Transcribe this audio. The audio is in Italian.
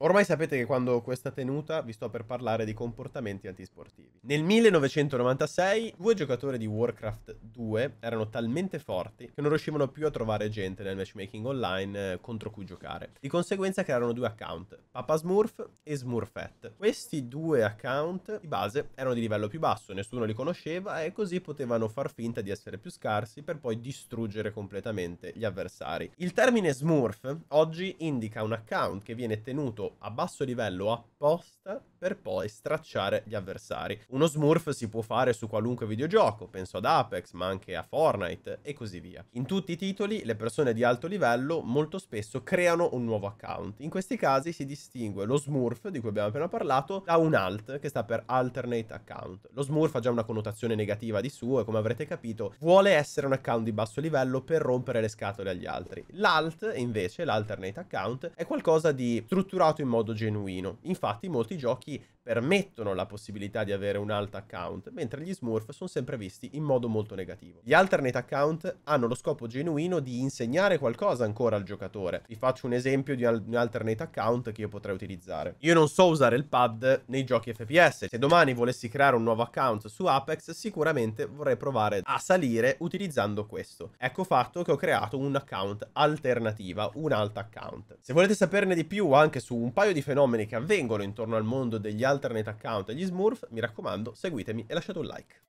Ormai sapete che quando ho questa tenuta vi sto per parlare di comportamenti antisportivi. Nel 1996 due giocatori di Warcraft 2 erano talmente forti che non riuscivano più a trovare gente nel matchmaking online eh, contro cui giocare. Di conseguenza crearono due account, Papa Smurf e Smurfette. Questi due account di base erano di livello più basso, nessuno li conosceva e così potevano far finta di essere più scarsi per poi distruggere completamente gli avversari. Il termine Smurf oggi indica un account che viene tenuto livello, a basso livello, a post per poi stracciare gli avversari. Uno smurf si può fare su qualunque videogioco, penso ad Apex, ma anche a Fortnite e così via. In tutti i titoli le persone di alto livello molto spesso creano un nuovo account. In questi casi si distingue lo smurf, di cui abbiamo appena parlato, da un alt, che sta per alternate account. Lo smurf ha già una connotazione negativa di suo e come avrete capito vuole essere un account di basso livello per rompere le scatole agli altri. L'alt, invece, l'alternate account, è qualcosa di strutturato in modo genuino. Infatti infatti molti giochi permettono la possibilità di avere un alt account, mentre gli Smurf sono sempre visti in modo molto negativo. Gli alternate account hanno lo scopo genuino di insegnare qualcosa ancora al giocatore. Vi faccio un esempio di un alternate account che io potrei utilizzare. Io non so usare il pad nei giochi FPS. Se domani volessi creare un nuovo account su Apex, sicuramente vorrei provare a salire utilizzando questo. Ecco fatto che ho creato un account alternativa, un alt account. Se volete saperne di più anche su un paio di fenomeni che avvengono intorno al mondo degli alternate account e gli smurf, mi raccomando, seguitemi e lasciate un like.